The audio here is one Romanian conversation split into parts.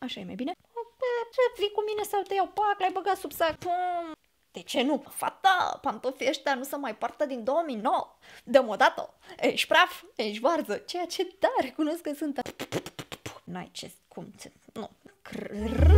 Așa e mai bine. Ce, vii cu mine să te iau pac, l-ai băgat sub sac, pum! De ce nu? Fata, pantofii ăștia nu se mai poartă din 2009. Dăm o dată. Ești praf, ești varză. Ceea ce da, recunosc că sunt... N-ai ce, cum, nu. Crrr.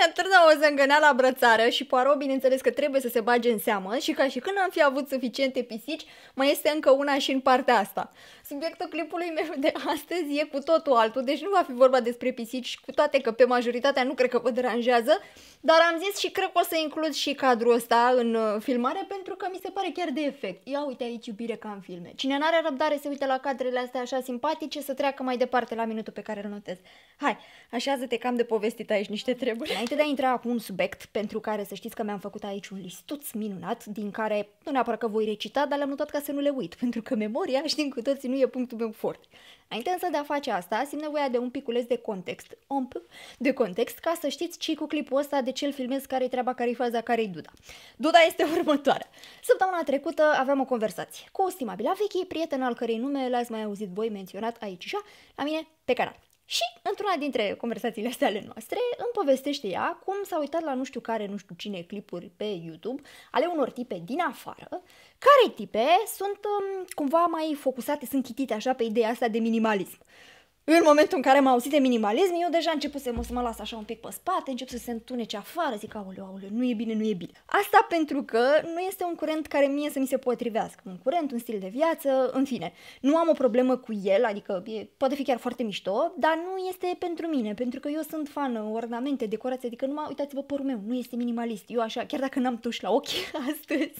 Mi-a târnat o zângânea la brățară și Poirot, bineînțeles că trebuie să se bage în seamă și ca și când am fi avut suficiente pisici, mai este încă una și în partea asta. Subiectul clipului meu de astăzi e cu totul altul, deci nu va fi vorba despre pisici, cu toate că pe majoritatea nu cred că vă deranjează, dar am zis și cred că o să includ și cadrul ăsta în uh, filmare pentru că mi se pare chiar de efect. Ia uite aici iubire ca în filme. Cine n-are răbdare să uite la cadrele astea așa simpatice să treacă mai departe la minutul pe care îl notez. Hai, așează-te cam de povestit aici niște treburi. Înainte de a intra cu un subiect, pentru care să știți că mi-am făcut aici un listuț minunat, din care nu neapărat că voi recita, dar le am notat ca să nu le uit, pentru că memoria, știm cu toții, nu e punctul meu fort. Înainte însă de a face asta, simt nevoia de un piculeț de context, omp, de context, ca să știți ce cu clipul ăsta, de ce îl filmez, care e treaba, care-i faza, care-i Duda. Duda este următoarea. Săptămâna trecută aveam o conversație cu o stimabilă veche, prieten al cărei nume l-ați mai auzit voi menționat aici și la mine pe canal. Și, într-una dintre conversațiile astea ale noastre, îmi povestește ea cum s-a uitat la nu știu care, nu știu cine clipuri pe YouTube ale unor tipe din afară, care tipe sunt um, cumva mai focusate, sunt chitite așa pe ideea asta de minimalism. În momentul în care m-au auzit de minimalism, eu deja început să mă las așa un pic pe spate, încep să se întunece afară, zic, aoleu, aoleu, nu e bine, nu e bine. Asta pentru că nu este un curent care mie să mi se potrivească. Un curent, un stil de viață, în fine. Nu am o problemă cu el, adică e, poate fi chiar foarte mișto, dar nu este pentru mine, pentru că eu sunt fan ornamente, decorații, adică numai, uitați-vă, părul meu, nu este minimalist. Eu așa, chiar dacă n-am tuș la ochi astăzi,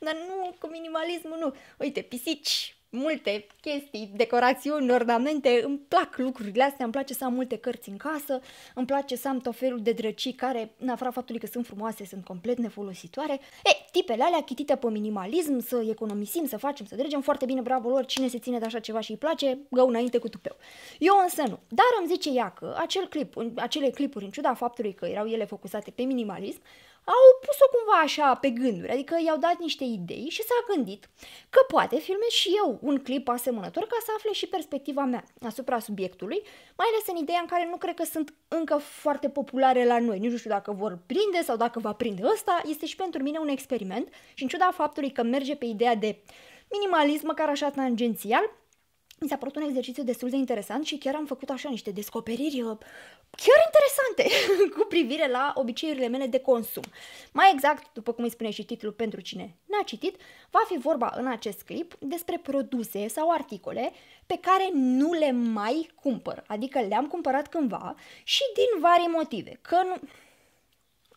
dar nu, cu minimalismul nu. Uite, pisici, multe chestii, decorațiuni, ornamente, îmi plac lucrurile astea, îmi place să am multe cărți în casă, îmi place să am tot felul de drăcii care, în afara faptului că sunt frumoase, sunt complet nefolositoare. E, tipele alea chitite pe minimalism, să economisim, să facem, să dregem foarte bine, bravo lor, cine se ține de așa ceva și îi place, gă înainte cu tupeu. Eu însă nu. Dar îmi zice ea că acel clip, acele clipuri, în ciuda faptului că erau ele focusate pe minimalism, au pus-o cumva așa pe gânduri, adică i-au dat niște idei și s-a gândit că poate filmez și eu un clip asemănător ca să afle și perspectiva mea asupra subiectului, mai ales în ideea în care nu cred că sunt încă foarte populare la noi, nici nu știu dacă vor prinde sau dacă va prinde ăsta, este și pentru mine un experiment și în ciuda faptului că merge pe ideea de minimalism, măcar așa tangențial, mi s-a părut un exercițiu destul de interesant și chiar am făcut așa niște descoperiri uh, chiar interesante cu privire la obiceiurile mele de consum. Mai exact, după cum îi spune și titlul pentru cine n-a citit, va fi vorba în acest clip despre produse sau articole pe care nu le mai cumpăr, adică le-am cumpărat cândva și din vari motive, că nu,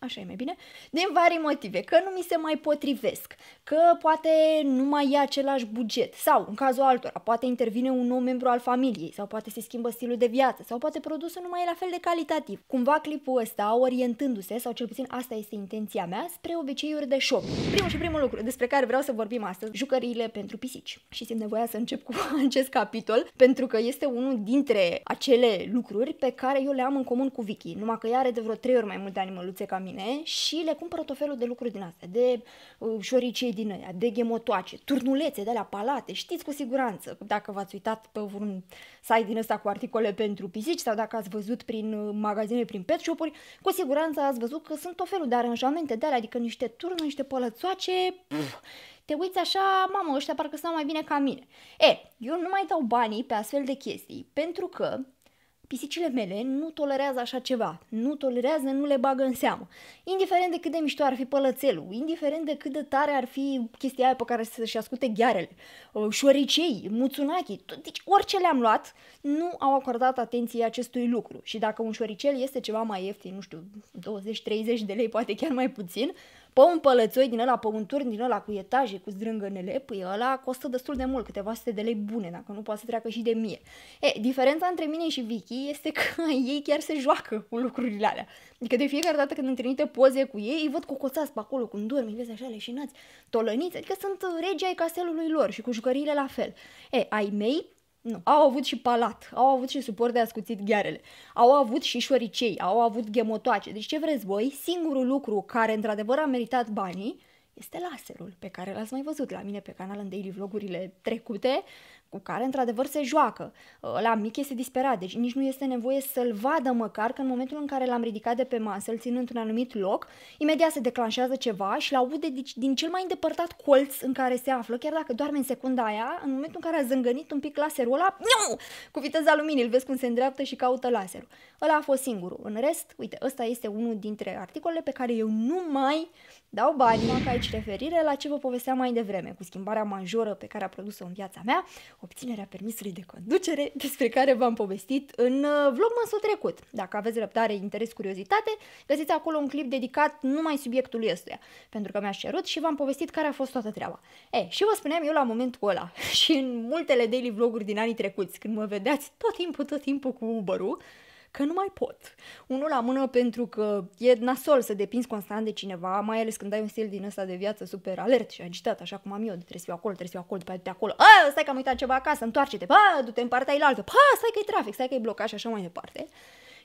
așa e mai bine, din vari motive, că nu mi se mai potrivesc, că poate nu mai e același buget sau, în cazul altora, poate intervine un nou membru al familiei sau poate se schimbă stilul de viață sau poate produsul nu mai e la fel de calitativ. Cumva clipul ăsta, orientându-se, sau cel puțin asta este intenția mea, spre obiceiuri de shop. Primul și primul lucru despre care vreau să vorbim astăzi, jucăriile pentru pisici. Și simt nevoia să încep cu acest capitol, pentru că este unul dintre acele lucruri pe care eu le am în comun cu Vicky, numai că ea are de vreo 3 ori mai multe animăluțe ca mine mine și le cumpără tot felul de lucruri din astea, de uh, șoricei din aia, de gemotoace, turnulețe de la palate, știți cu siguranță, dacă v-ați uitat pe un site din ăsta cu articole pentru pisici sau dacă ați văzut prin uh, magazine, prin pet shop-uri, cu siguranță ați văzut că sunt tot felul de aranjamente de alea, adică niște turnuri, niște pălățoace, pf, te uiți așa, mamă, ăștia parcă stau mai bine ca mine. E, eu nu mai dau banii pe astfel de chestii, pentru că Pisicile mele nu tolerează așa ceva, nu tolerează, nu le bagă în seamă. Indiferent de cât de mișto ar fi pălățelul, indiferent de cât de tare ar fi chestia aia pe care să-și ascute ghearele, uh, șoricei, muțunachii, deci orice le-am luat, nu au acordat atenție acestui lucru. Și dacă un șoricel este ceva mai ieftin, nu știu, 20-30 de lei, poate chiar mai puțin, pe un pălățoi din ăla, pe un turn din ăla cu etaje, cu zdrângănele, păi ăla costă destul de mult, câteva sute de lei bune, dacă nu poate să treacă și de mie. E, diferența între mine și Vicky este că ei chiar se joacă cu lucrurile alea. Adică de fiecare dată când îmi poze cu ei, îi văd cocoțați pe acolo, cu dorm, îi vezi așa leșinați, tolăniți, adică sunt uh, regii ai castelului lor și cu jucăriile la fel. E, ai mei nu. Au avut și palat, au avut și suport de ascuțit ghearele, au avut și șoricei, au avut gemotoace. Deci ce vreți voi, singurul lucru care într-adevăr a meritat banii este laserul pe care l-ați mai văzut la mine pe canal în daily vlogurile trecute. Uh, cu care într-adevăr se joacă. Uh, la mic este disperat, deci nici nu este nevoie să-l vadă măcar că în momentul în care l-am ridicat de pe masă, îl țin într-un anumit loc, imediat se declanșează ceva și l-aude din cel mai îndepărtat colț în care se află, chiar dacă doarme în secunda aia, în momentul în care a zângănit un pic laserul ăla, nu! cu viteza luminii, îl vezi cum se îndreaptă și caută laserul. Ăla a fost singurul. În rest, uite, ăsta este unul dintre articolele pe care eu nu mai dau bani, fac aici referire la ce vă povesteam mai devreme, cu schimbarea majoră pe care a produs-o în viața mea, obținerea permisului de conducere, despre care v-am povestit în uh, vlog măsul trecut. Dacă aveți răbdare, interes, curiozitate, găsiți acolo un clip dedicat numai subiectului ăstuia, pentru că mi-aș cerut și v-am povestit care a fost toată treaba. E, și vă spuneam eu la momentul ăla și în multele daily vloguri din anii trecuți, când mă vedeați tot timpul, tot timpul cu Uber-ul, că nu mai pot. Unul la mână pentru că e nasol să depinzi constant de cineva, mai ales când ai un stil din ăsta de viață super alert și agitat, așa cum am eu, de trebuie să fiu acolo, trebuie să fiu acolo, după de acolo, a, ă, stai că am uitat ceva acasă, întoarce-te, pa, du-te în partea altă pa, stai că e trafic, stai că e blocat și așa mai departe.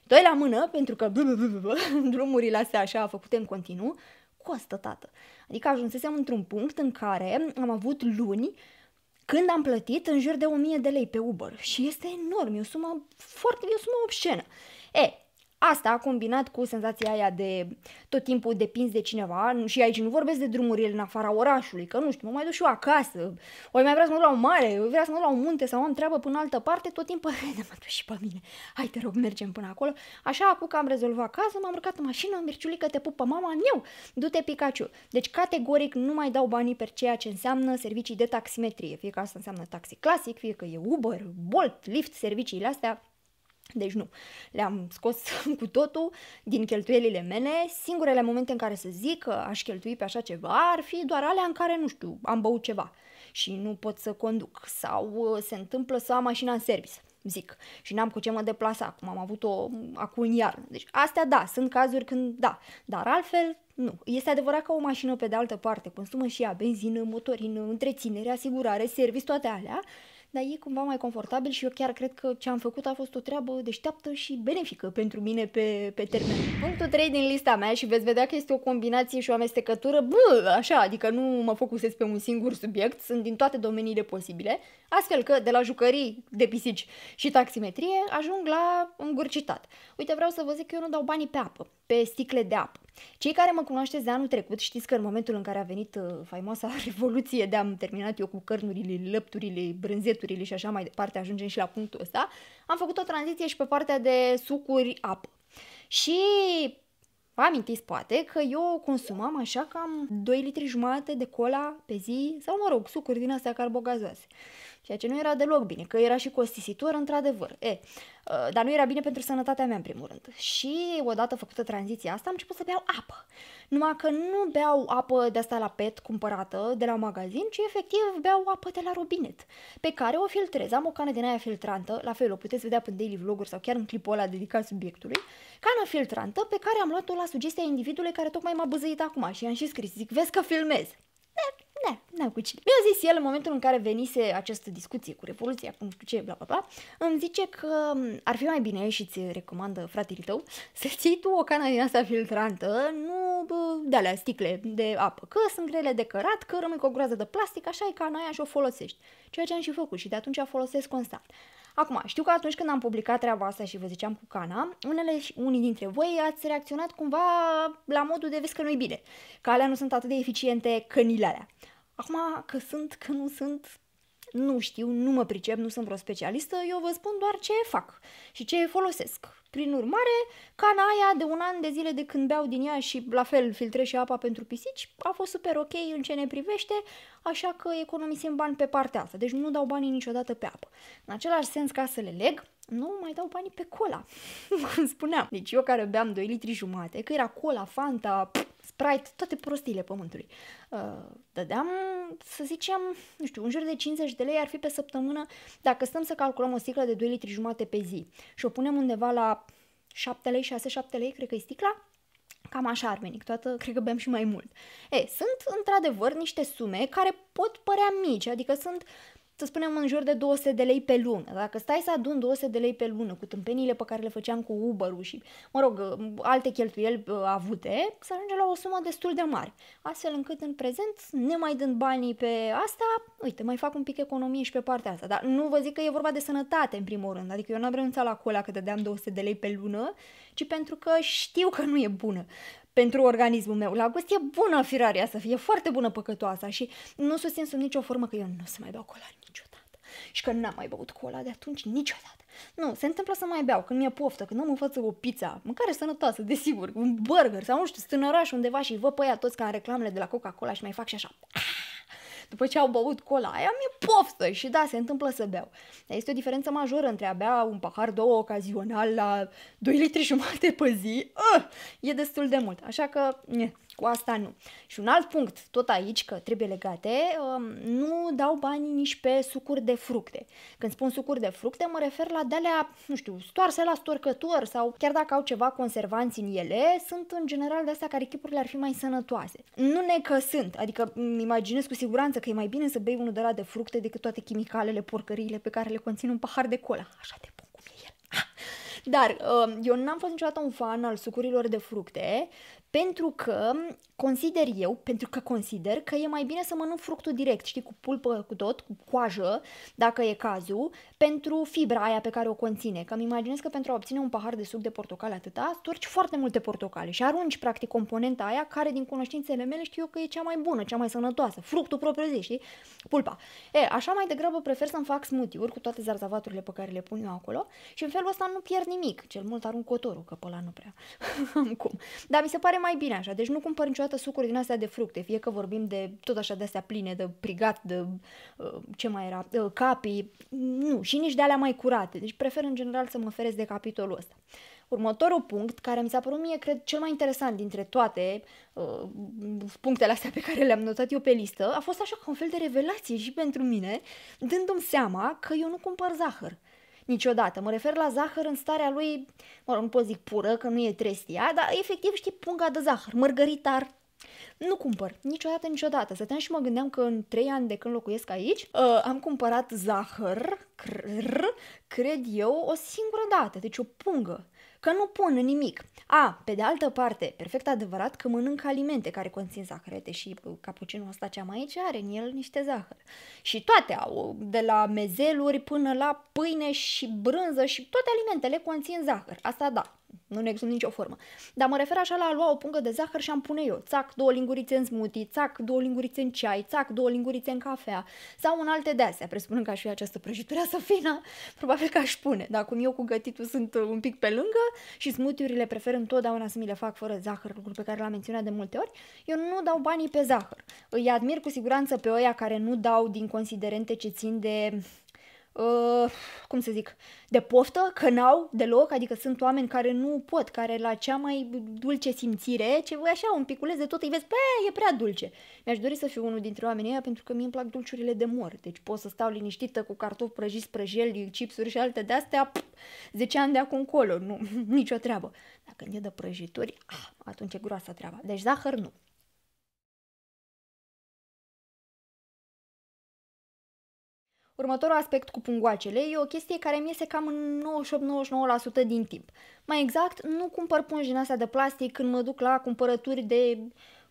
Doi la mână, pentru că drumurile astea așa făcute în continuu, costă, tată. Adică ajunsesem într-un punct în care am avut luni când am plătit în jur de 1000 de lei pe Uber și este enorm, e o sumă foarte, e o sumă obscenă. E, Asta a combinat cu senzația aia de tot timpul depins de cineva și aici nu vorbesc de drumurile în afara orașului, că nu știu, mă mai duc și eu acasă, ori mai vreau să mă duc la o mare, vreau să mă duc la un munte sau am treabă până altă parte, tot timpul de mă duc și pe mine, hai te rog, mergem până acolo. Așa, acum că am rezolvat casa, m-am urcat în mașină, că te pupă mama, eu, du-te Pikachu. Deci categoric nu mai dau banii per ceea ce înseamnă servicii de taximetrie, fie că asta înseamnă taxi clasic, fie că e Uber, Bolt, Lyft, serviciile astea, deci nu, le-am scos cu totul din cheltuielile mele. Singurele momente în care să zic că aș cheltui pe așa ceva ar fi doar alea în care, nu știu, am băut ceva și nu pot să conduc sau uh, se întâmplă să am mașina în service zic, și n-am cu ce mă deplasa, cum am avut-o mm, acum în iarnă. Deci astea, da, sunt cazuri când da, dar altfel, nu. Este adevărat că o mașină, pe de altă parte, consumă și ea benzină, motorină, întreținere, asigurare, service, toate alea, dar e cumva mai confortabil și eu chiar cred că ce am făcut a fost o treabă deșteaptă și benefică pentru mine pe, pe termen. Punctul 3 din lista mea și veți vedea că este o combinație și o amestecătură, bă, așa, adică nu mă focusez pe un singur subiect, sunt din toate domeniile posibile, astfel că de la jucării de pisici și taximetrie ajung la îngurcitat. Uite, vreau să vă zic că eu nu dau banii pe apă pe sticle de apă. Cei care mă cunoașteți de anul trecut știți că în momentul în care a venit uh, faimoasa revoluție de am terminat eu cu cărnurile, lăpturile, brânzeturile și așa mai departe, ajungem și la punctul ăsta, am făcut o tranziție și pe partea de sucuri apă. Și Vă amintiți poate că eu consumam așa cam 2 litri jumate de cola pe zi sau mă rog, sucuri din astea carbogazoase ceea ce nu era deloc bine, că era și costisitor, într-adevăr. E, uh, dar nu era bine pentru sănătatea mea, în primul rând. Și odată făcută tranziția asta, am început să beau apă. Numai că nu beau apă de asta la pet cumpărată de la magazin, ci efectiv beau apă de la robinet, pe care o filtrez. Am o cană din aia filtrantă, la fel o puteți vedea pe daily vloguri sau chiar în clipul ăla dedicat subiectului, cană filtrantă pe care am luat-o la sugestia individului care tocmai m-a băzăit acum și i-am și scris, zic, vezi că filmez da, da, cu cine. Mi-a zis el în momentul în care venise această discuție cu Revoluția, cum știu ce, bla bla bla, îmi zice că ar fi mai bine și ți recomandă fratele tău să ții tu o cană din asta filtrantă, nu de alea sticle de apă, că sunt grele de cărat, că rămâi cu o groază de plastic, așa e cana aia și o folosești. Ceea ce am și făcut și de atunci o folosesc constant. Acum, știu că atunci când am publicat treaba asta și vă ziceam cu cana, unele și unii dintre voi ați reacționat cumva la modul de vezi că nu-i bine, că alea nu sunt atât de eficiente cănile alea. Acum că sunt, că nu sunt, nu știu, nu mă pricep, nu sunt vreo specialistă, eu vă spun doar ce fac și ce folosesc. Prin urmare, cana aia de un an de zile de când beau din ea și la fel filtrez și apa pentru pisici, a fost super ok în ce ne privește, așa că economisim bani pe partea asta, deci nu dau banii niciodată pe apă. În același sens, ca să le leg, nu mai dau banii pe cola, cum spuneam. Deci eu care beam 2 litri jumate, că era cola, fanta, Sprite, toate prostiile pământului. Uh, dădeam, să zicem, nu știu, un jur de 50 de lei ar fi pe săptămână, dacă stăm să calculăm o sticlă de 2 litri jumate pe zi și o punem undeva la 7 lei, 6-7 lei, cred că e sticla, Cam așa ar veni, toată cred că bem și mai mult. E, sunt într-adevăr niște sume care pot părea mici, adică sunt să spunem, în jur de 200 de lei pe lună. Dacă stai să adun 200 de lei pe lună cu tâmpeniile pe care le făceam cu Uber-ul și, mă rog, alte cheltuieli uh, avute, să ajunge la o sumă destul de mare. Astfel încât, în prezent, nemai dând banii pe asta, uite, mai fac un pic economie și pe partea asta. Dar nu vă zic că e vorba de sănătate, în primul rând. Adică eu n-am renunțat la cola că dădeam 200 de lei pe lună, ci pentru că știu că nu e bună pentru organismul meu. La gust e bună firarea să fie, foarte bună păcătoasa și nu susțin sub nicio formă că eu nu o să mai beau cola niciodată și că n-am mai băut cola de atunci niciodată. Nu, se întâmplă să mai beau când mi-e poftă, când am în față o pizza, mâncare sănătoasă, desigur, un burger sau nu știu, stânăraș undeva și vă păia toți ca în reclamele de la Coca-Cola și mai fac și așa. Ah! după ce au băut cola aia, mi-e poftă și da, se întâmplă să beau. Dar este o diferență majoră între a bea un pahar, două ocazional la 2 litri jumate pe zi, uh, e destul de mult. Așa că, ne, cu asta nu. Și un alt punct, tot aici, că trebuie legate, um, nu dau banii nici pe sucuri de fructe. Când spun sucuri de fructe, mă refer la de-alea, nu știu, stoarse la storcător sau chiar dacă au ceva conservanți în ele, sunt în general de astea care chipurile ar fi mai sănătoase. Nu ne că sunt, adică imaginez cu siguranță că e mai bine să bei unul de la de fructe decât toate chimicalele, porcăriile pe care le conțin un pahar de cola. Așa de bun cum e el. Dar um, eu n-am fost niciodată un fan al sucurilor de fructe pentru că consider eu, pentru că consider că e mai bine să mănânc fructul direct, știi, cu pulpă, cu tot, cu coajă, dacă e cazul, pentru fibra aia pe care o conține. Că îmi imaginez că pentru a obține un pahar de suc de portocale atâta, storci foarte multe portocale și arunci practic componenta aia care din cunoștințele mele știu eu că e cea mai bună, cea mai sănătoasă, fructul propriu zis, știi, pulpa. E, așa mai degrabă prefer să-mi fac smoothie-uri cu toate zarzavaturile pe care le pun eu acolo și în felul ăsta nu pierd nimic, cel mult arunc cotorul, că pe ăla nu prea am cum. Dar mi se pare mai bine așa. Deci nu cumpăr niciodată sucuri din astea de fructe, fie că vorbim de tot așa de astea pline, de prigat, de uh, ce mai era, uh, capii, nu, și nici de alea mai curate. Deci prefer în general să mă feresc de capitolul ăsta. Următorul punct, care mi s-a părut mie, cred, cel mai interesant dintre toate uh, punctele astea pe care le-am notat eu pe listă, a fost așa ca un fel de revelație și pentru mine, dându-mi seama că eu nu cumpăr zahăr niciodată. Mă refer la zahăr în starea lui, mă rog, nu pot zic pură, că nu e trestia, dar efectiv știi punga de zahăr, mărgăritar, nu cumpăr, niciodată, niciodată. Săteam și mă gândeam că în 3 ani de când locuiesc aici, uh, am cumpărat zahăr, cr- cred eu, o singură dată, deci o pungă că nu pun nimic. A, pe de altă parte, perfect adevărat că mănânc alimente care conțin zahărete și uh, capucinul ăsta ce am aici are în el niște zahăr. Și toate au, uh, de la mezeluri până la pâine și brânză și toate alimentele conțin zahăr. Asta da, nu ne exum nicio formă. Dar mă refer așa la a lua o pungă de zahăr și am pune eu, țac, două lingurițe în smoothie, țac, două lingurițe în ceai, țac, două lingurițe în cafea sau în alte de-astea, Presupun că aș fi această prăjitură să fină, probabil că aș pune. Dar cum eu cu gătitul sunt uh, un pic pe lângă și smoothie-urile prefer întotdeauna să mi le fac fără zahăr, lucru pe care l-am menționat de multe ori, eu nu dau banii pe zahăr. Îi admir cu siguranță pe oia care nu dau din considerente ce țin de uh, cum să zic, de poftă, că n-au deloc, adică sunt oameni care nu pot, care la cea mai dulce simțire, ce voi așa, un piculez de tot, îi vezi, bă, e prea dulce. Mi-aș dori să fiu unul dintre oamenii ăia pentru că mie îmi plac dulciurile de mor, deci pot să stau liniștită cu cartofi prăjiți, prăjeli, chipsuri și alte de-astea, 10 ani de acum colo, nu, nicio treabă. Dacă e de prăjituri, ah, atunci e groasă treaba. Deci zahăr nu. Următorul aspect cu pungoacele e o chestie care mi iese cam în 98-99% din timp. Mai exact, nu cumpăr pungi din astea de plastic când mă duc la cumpărături de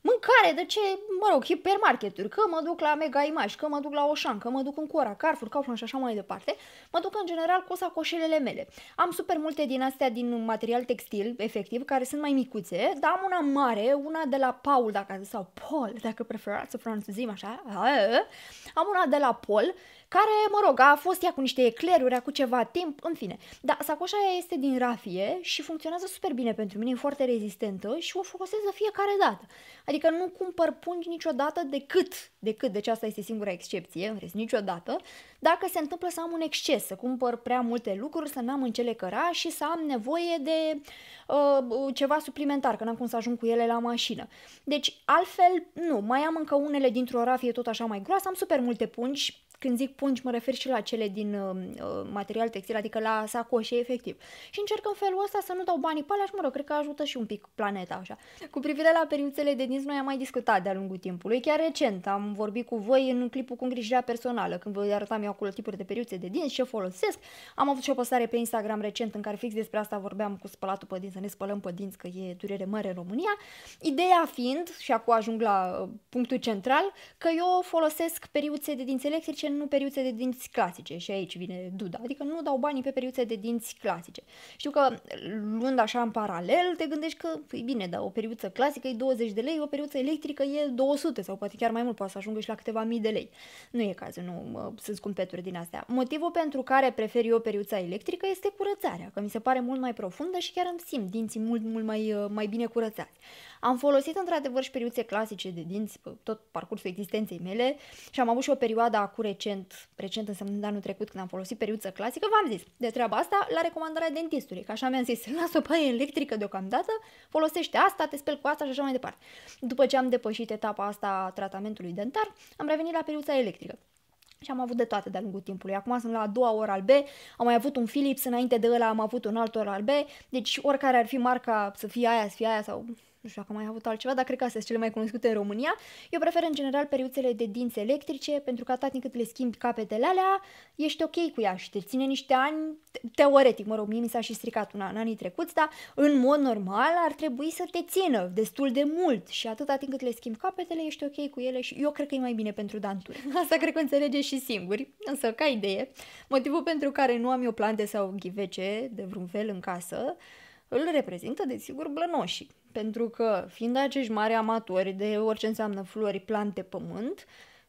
mâncare, de ce, mă rog, hipermarketuri, că mă duc la Mega Image, că mă duc la Oșan, că mă duc în Cora, Carrefour, Kaufland și așa mai departe, mă duc în general cu sacoșelele mele. Am super multe din astea din material textil, efectiv, care sunt mai micuțe, dar am una mare, una de la Paul, dacă, sau Paul, dacă preferați să pronunțim așa, am una de la Paul, care, mă rog, a fost ea cu niște ecleruri, cu ceva timp, în fine. Dar sacoșa aia este din rafie și funcționează super bine pentru mine, e foarte rezistentă și o folosesc de fiecare dată. Adică nu cumpăr pungi niciodată decât, decât, deci asta este singura excepție, în rest niciodată, dacă se întâmplă să am un exces, să cumpăr prea multe lucruri, să n-am în cele căra și să am nevoie de uh, ceva suplimentar, că n-am cum să ajung cu ele la mașină. Deci, altfel, nu, mai am încă unele dintr-o rafie tot așa mai groasă, am super multe pungi, când zic pungi, mă refer și la cele din uh, uh, material textil, adică la sacoșe, efectiv. Și încerc în felul ăsta să nu dau banii pe alea și, mă rog, cred că ajută și un pic planeta, așa. Cu privire la periuțele de dinți, noi am mai discutat de-a lungul timpului. Chiar recent am vorbit cu voi în clipul cu îngrijirea personală, când vă arătam eu acolo tipuri de periuțe de dinți, ce folosesc. Am avut și o postare pe Instagram recent în care fix despre asta vorbeam cu spălatul pe dinți, să ne spălăm pe dinți, că e durere mare în România. Ideea fiind, și acum ajung la uh, punctul central, că eu folosesc periuțe de dinți electrice ce nu periuțe de dinți clasice și aici vine duda, adică nu dau banii pe periuțe de dinți clasice. Știu că luând așa în paralel te gândești că, e păi bine, dar o periuță clasică e 20 de lei, o periuță electrică e 200 sau poate chiar mai mult, poate să ajungă și la câteva mii de lei. Nu e cazul, nu sunt scumpeturi din astea. Motivul pentru care prefer eu periuța electrică este curățarea, că mi se pare mult mai profundă și chiar îmi simt dinții mult, mult mai, mai bine curățați. Am folosit într-adevăr periuțe clasice de dinți tot parcursul existenței mele și am avut și o perioadă acum recent, recent însemnând anul trecut când am folosit periuță clasică, v-am zis, de treaba asta la recomandarea dentistului, că așa mi-am zis, las o paie electrică deocamdată, folosește asta, te speli cu asta și așa mai departe. După ce am depășit etapa asta a tratamentului dentar, am revenit la periuța electrică. Și am avut de toate de-a lungul timpului. Acum sunt la a doua Oral B, am mai avut un Philips, înainte de ăla am avut un alt Oral B, deci oricare ar fi marca, să fie aia, să fie aia sau nu știu dacă mai avut altceva, dar cred că astea sunt cele mai cunoscute în România. Eu prefer în general periuțele de dinți electrice, pentru că atât cât le schimbi capetele alea, ești ok cu ea și te ține niște ani, teoretic, mă rog, mie mi s-a și stricat una în anii trecuți, dar în mod normal ar trebui să te țină destul de mult și atât timp cât le schimbi capetele, ești ok cu ele și eu cred că e mai bine pentru danturi. Asta cred că înțelege și singuri, însă ca idee, motivul pentru care nu am eu plante sau ghivece de vreun fel în casă, îl reprezintă, desigur, blănoșii pentru că, fiind acești mari amatori de orice înseamnă flori, plante, pământ,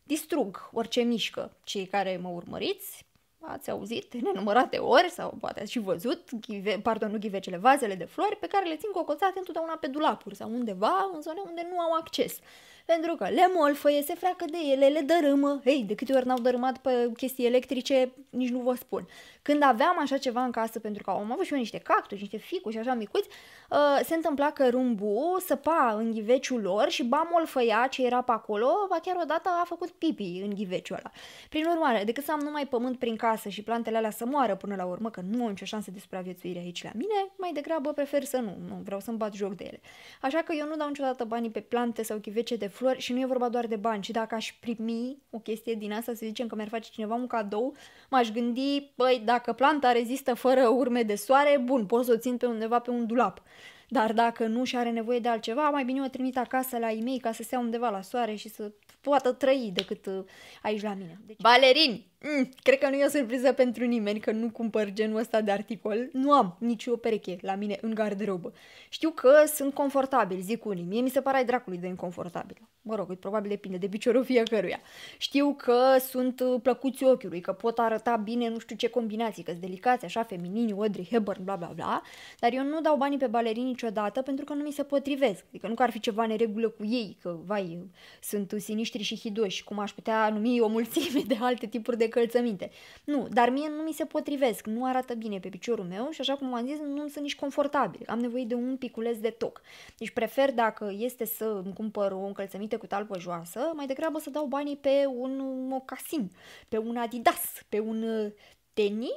distrug orice mișcă. Cei care mă urmăriți, ați auzit de nenumărate ori, sau poate ați și văzut, ghive, pardon, nu ghivecele, vazele de flori pe care le țin cocoțate întotdeauna pe dulapuri sau undeva în zone unde nu au acces. Pentru că le molfăie, se freacă de ele, le dărâmă. Ei, de câte ori n-au dărâmat pe chestii electrice, nici nu vă spun. Când aveam așa ceva în casă, pentru că am avut și eu niște cactus, niște ficuri și așa micuți, Ă, se întâmpla că rumbu săpa în ghiveciul lor și bamol făia ce era pe acolo, ba chiar odată a făcut pipi în ghiveciul ăla. Prin urmare, decât să am numai pământ prin casă și plantele alea să moară până la urmă, că nu am nicio șansă de supraviețuire aici la mine, mai degrabă prefer să nu, nu vreau să-mi bat joc de ele. Așa că eu nu dau niciodată banii pe plante sau ghivece de flori și nu e vorba doar de bani, ci dacă aș primi o chestie din asta, să zicem că mi-ar face cineva un cadou, m-aș gândi, băi, dacă planta rezistă fără urme de soare, bun, pot să o țin pe undeva pe un dulap. Dar dacă nu și are nevoie de altceva, mai bine o trimit acasă la e ca să se ia undeva la soare și să poată trăi decât uh, aici la mine. Deci... Balerini! Mm, cred că nu e o surpriză pentru nimeni că nu cumpăr genul ăsta de articol. Nu am nici o pereche la mine în garderobă. Știu că sunt confortabil, zic unii. Mie mi se pare ai dracului de inconfortabil. Mă rog, probabil depinde de piciorul fiecăruia. Știu că sunt plăcuți ochiului, că pot arăta bine nu știu ce combinații, că sunt delicați, așa, feminini, Audrey Hepburn, bla bla bla, dar eu nu dau banii pe balerini niciodată pentru că nu mi se potrivesc. Adică nu că ar fi ceva neregulă cu ei, că, vai, sunt siniștri și hidoși, cum aș putea numi o mulțime de alte tipuri de încălțăminte. Nu, dar mie nu mi se potrivesc, nu arată bine pe piciorul meu și așa cum am zis, nu sunt nici confortabil. Am nevoie de un piculeț de toc. Deci prefer dacă este să îmi cumpăr o încălțăminte cu talpă joasă, mai degrabă să dau banii pe un mocasin, pe un Adidas, pe un uh, tenis,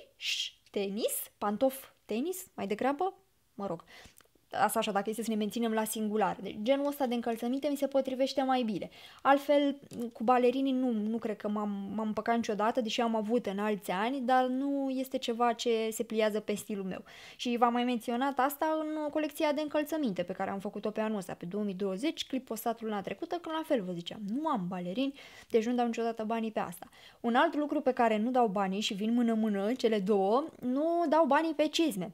tenis, pantof tenis, mai degrabă, mă rog, Asta așa, dacă este să ne menținem la singular. Deci genul ăsta de încălțăminte mi se potrivește mai bine. Altfel, cu balerinii nu, nu cred că m-am, m-am păcat niciodată, deși am avut în alți ani, dar nu este ceva ce se pliază pe stilul meu. Și v-am mai menționat asta în colecția de încălțăminte pe care am făcut-o pe anul ăsta, pe 2020, clip postat luna trecută, când la fel vă ziceam, nu am balerini, deci nu dau niciodată banii pe asta. Un alt lucru pe care nu dau banii și vin mână-mână cele două, nu dau banii pe cizme.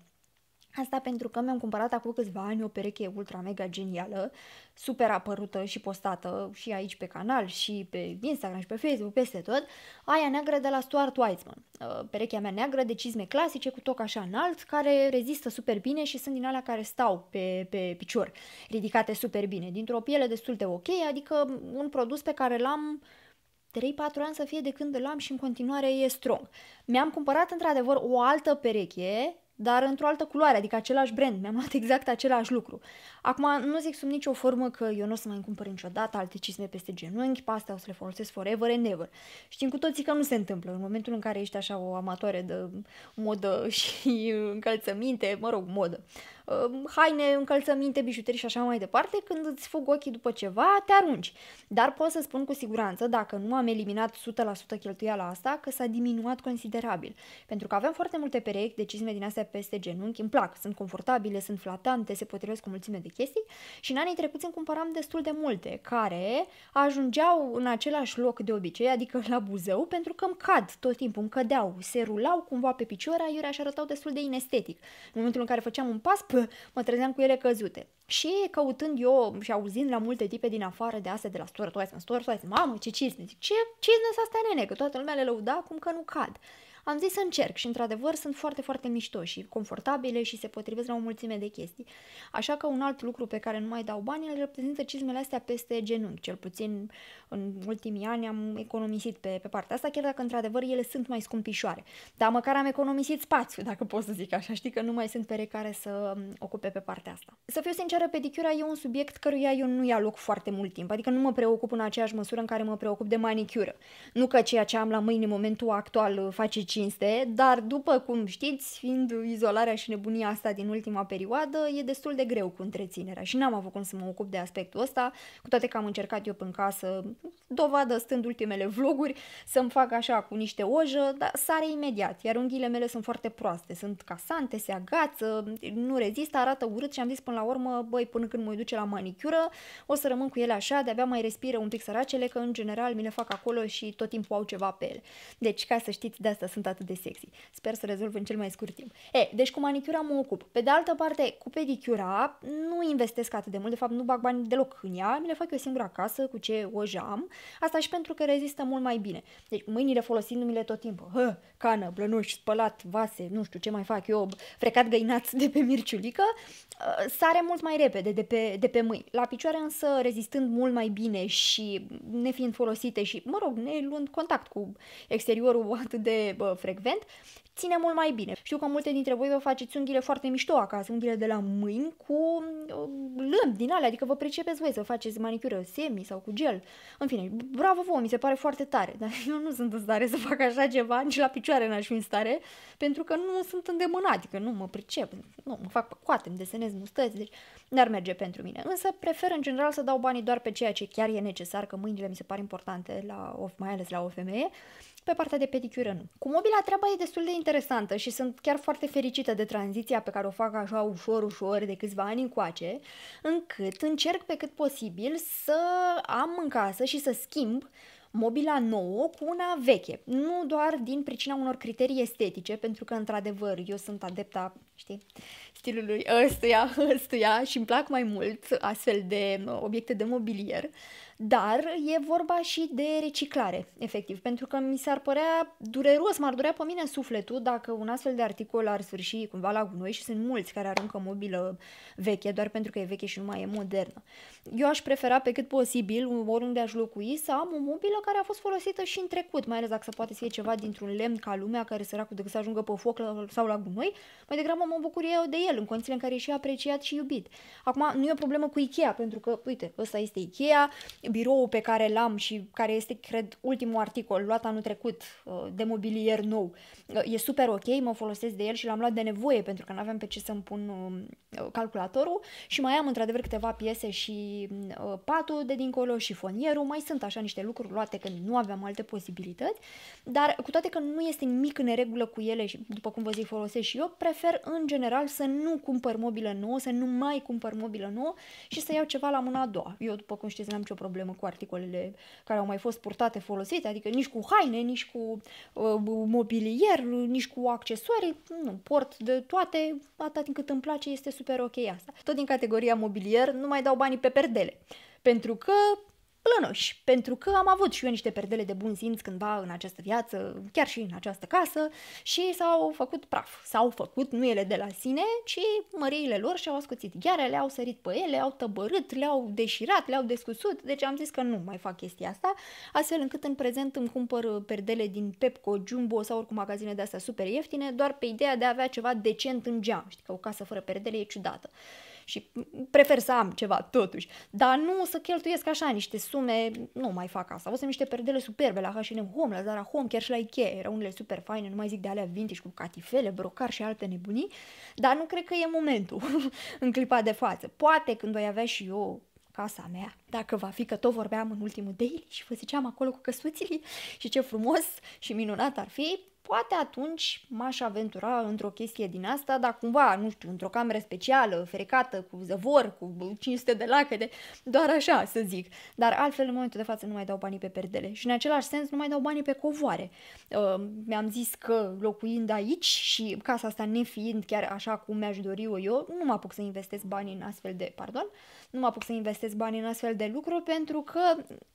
Asta pentru că mi-am cumpărat acum câțiva ani o pereche ultra mega genială, super apărută și postată și aici pe canal și pe Instagram și pe Facebook, peste tot, aia neagră de la Stuart Weitzman. Uh, perechea mea neagră de cizme clasice cu toc așa înalt, care rezistă super bine și sunt din alea care stau pe, pe picior, ridicate super bine, dintr-o piele destul de ok, adică un produs pe care l-am 3-4 ani să fie de când îl am și în continuare e strong. Mi-am cumpărat într-adevăr o altă pereche dar într-o altă culoare, adică același brand, mi-am luat exact același lucru. Acum, nu zic sub nicio formă că eu nu o să mai cumpăr niciodată alte cisme peste genunchi, pe astea o să le folosesc forever and ever. Știm cu toții că nu se întâmplă. În momentul în care ești așa o amatoare de modă și încălțăminte, mă rog, modă, uh, Um, haine, încălțăminte, bijuterii și așa mai departe, când îți fug ochii după ceva, te arunci. Dar pot să spun cu siguranță, dacă nu am eliminat 100% cheltuiala asta, că s-a diminuat considerabil. Pentru că avem foarte multe perechi de cizme din astea peste genunchi, îmi plac, sunt confortabile, sunt flatante, se potrivesc cu mulțime de chestii și în anii trecuți îmi cumpăram destul de multe, care ajungeau în același loc de obicei, adică la Buzău, pentru că îmi cad tot timpul, îmi cădeau, se rulau cumva pe picior, aiurea și arătau destul de inestetic. În momentul în care făceam un pas, mă trezeam cu ele căzute. Și căutând eu și auzind la multe tipe din afară de astea, de la stortoase în stortoase, mamă, ce cizne, zic, ce cizne asta, nene, că toată lumea le lăuda cum că nu cad am zis să încerc și într-adevăr sunt foarte, foarte mișto și confortabile și se potrivesc la o mulțime de chestii. Așa că un alt lucru pe care nu mai dau bani îl reprezintă cizmele astea peste genunchi, cel puțin în ultimii ani am economisit pe, pe partea asta, chiar dacă într-adevăr ele sunt mai scumpișoare. Dar măcar am economisit spațiu, dacă pot să zic așa, știi că nu mai sunt pere care să ocupe pe partea asta. Să fiu sinceră, pedicura e un subiect căruia eu nu ia loc foarte mult timp, adică nu mă preocup în aceeași măsură în care mă preocup de manicură. Nu că ceea ce am la mâini în momentul actual face cinste, dar după cum știți, fiind izolarea și nebunia asta din ultima perioadă, e destul de greu cu întreținerea și n-am avut cum să mă ocup de aspectul ăsta, cu toate că am încercat eu până casă, dovadă stând ultimele vloguri, să-mi fac așa cu niște ojă, dar sare imediat, iar unghiile mele sunt foarte proaste, sunt casante, se agață, nu rezistă, arată urât și am zis până la urmă, băi, până când mă duce la manicură, o să rămân cu ele așa, de-abia mai respiră un pic săracele, că în general mi le fac acolo și tot timpul au ceva pe ele. Deci, ca să știți, de asta sunt sunt atât de sexy. Sper să rezolv în cel mai scurt timp. E, deci cu manicura mă ocup. Pe de altă parte, cu pedicura nu investesc atât de mult, de fapt nu bag bani deloc în ea, mi le fac eu singură acasă cu ce o jam. Asta și pentru că rezistă mult mai bine. Deci mâinile folosindu-mi le tot timpul. Hă, cană, blănuș, spălat, vase, nu știu ce mai fac eu, frecat găinaț de pe mirciulică, ă, sare mult mai repede de pe, de pe mâini. La picioare însă rezistând mult mai bine și nefiind folosite și, mă rog, ne luând contact cu exteriorul atât de bă, frecvent, ține mult mai bine. Știu că multe dintre voi vă faceți unghiile foarte mișto acasă, unghiile de la mâini cu uh, lămpi din alea, adică vă pricepeți voi să faceți manicură semi sau cu gel. În fine, bravo vouă, mi se pare foarte tare, dar eu nu sunt în stare să fac așa ceva, nici la picioare n-aș fi în stare, pentru că nu sunt îndemânat, adică nu mă pricep, nu, mă fac coate, îmi desenez mustăți, deci n-ar merge pentru mine. Însă prefer în general să dau banii doar pe ceea ce chiar e necesar, că mâinile mi se par importante, la, mai ales la o femeie, pe partea de pedicură nu. Cu mobila treaba e destul de interesantă și sunt chiar foarte fericită de tranziția pe care o fac așa ușor, ușor de câțiva ani încoace, încât încerc pe cât posibil să am în casă și să schimb mobila nouă cu una veche. Nu doar din pricina unor criterii estetice, pentru că, într-adevăr, eu sunt adepta, știi, stilului ăstuia, ăstuia și îmi plac mai mult astfel de uh, obiecte de mobilier, dar e vorba și de reciclare, efectiv, pentru că mi s-ar părea dureros, m-ar durea pe mine sufletul dacă un astfel de articol ar sfârși cumva la gunoi și sunt mulți care aruncă mobilă veche doar pentru că e veche și nu mai e modernă. Eu aș prefera pe cât posibil, oriunde aș locui, să am o mobilă care a fost folosită și în trecut, mai ales dacă se poate să fie ceva dintr-un lemn ca lumea care săracul decât să ajungă pe foc sau la gunoi, mai degrabă mă bucur eu de el, în condițiile în care e și apreciat și iubit. Acum, nu e o problemă cu Ikea, pentru că, uite, ăsta este Ikea, biroul pe care l-am și care este, cred, ultimul articol luat anul trecut uh, de mobilier nou, uh, e super ok, mă folosesc de el și l-am luat de nevoie pentru că nu aveam pe ce să-mi pun um, uh, calculatorul și mai am într-adevăr câteva piese și patul de dincolo și fonierul, mai sunt așa niște lucruri luate când nu aveam alte posibilități, dar cu toate că nu este nimic în regulă cu ele și după cum vă zic folosesc și eu, prefer în general să nu cumpăr mobilă nouă, să nu mai cumpăr mobilă nouă și să iau ceva la mâna a doua. Eu, după cum știți, n-am nicio problemă problemă cu articolele care au mai fost purtate folosite, adică nici cu haine, nici cu uh, mobilier, nici cu accesorii, nu, port de toate, atât timp cât îmi place, este super ok asta. Tot din categoria mobilier, nu mai dau banii pe perdele, pentru că plănoși, pentru că am avut și eu niște perdele de bun simț cândva în această viață, chiar și în această casă, și s-au făcut praf. S-au făcut nu ele de la sine, ci măriile lor și-au ascuțit ghearele, au sărit pe ele, au tăbărât, le-au deșirat, le-au descusut, deci am zis că nu mai fac chestia asta, astfel încât în prezent îmi cumpăr uh, perdele din Pepco, Jumbo sau oricum magazine de astea super ieftine, doar pe ideea de a avea ceva decent în geam. Știi că o casă fără perdele e ciudată și prefer să am ceva totuși, dar nu să cheltuiesc așa niște sume, nu mai fac asta. Văzusem niște perdele superbe la H&M Home, la Zara Home, chiar și la Ikea, erau unele super faine, nu mai zic de alea vintage cu catifele, brocar și alte nebunii, dar nu cred că e momentul în clipa de față. Poate când o avea și eu casa mea, dacă va fi că tot vorbeam în ultimul daily și vă ziceam acolo cu căsuțile și ce frumos și minunat ar fi, poate atunci m-aș aventura într-o chestie din asta, dar cumva, nu știu, într-o cameră specială, frecată, cu zăvor, cu 500 de lacăde, doar așa să zic. Dar altfel, în momentul de față, nu mai dau banii pe perdele și în același sens nu mai dau banii pe covoare. Uh, mi-am zis că locuind aici și casa asta nefiind chiar așa cum mi-aș dori eu, nu mă apuc să investesc bani în astfel de, pardon, uh, nu mă apuc să investesc bani în astfel de lucruri pentru că